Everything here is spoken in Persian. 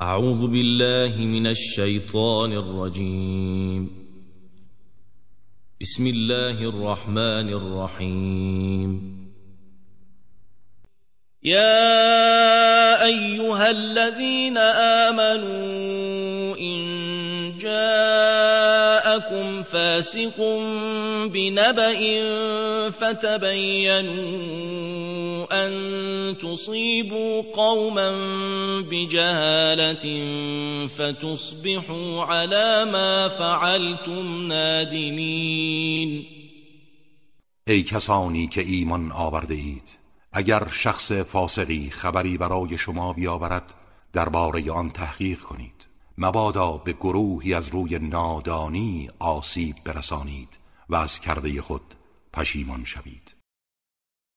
أعوذ بالله من الشيطان الرجيم بسم الله الرحمن الرحيم يا أيها الذين آمنوا إن جاءكم فاسق بنبأ فتبينوا تصيبوا قوما بجهالة فتصبحوا على ما فعلتم ای کسانی که ایمان آورده اید اگر شخص فاسقی خبری برای شما بیاورد درباره آن تحقیق کنید مبادا به گروهی از روی نادانی آسیب برسانید و از کرده خود پشیمان شوید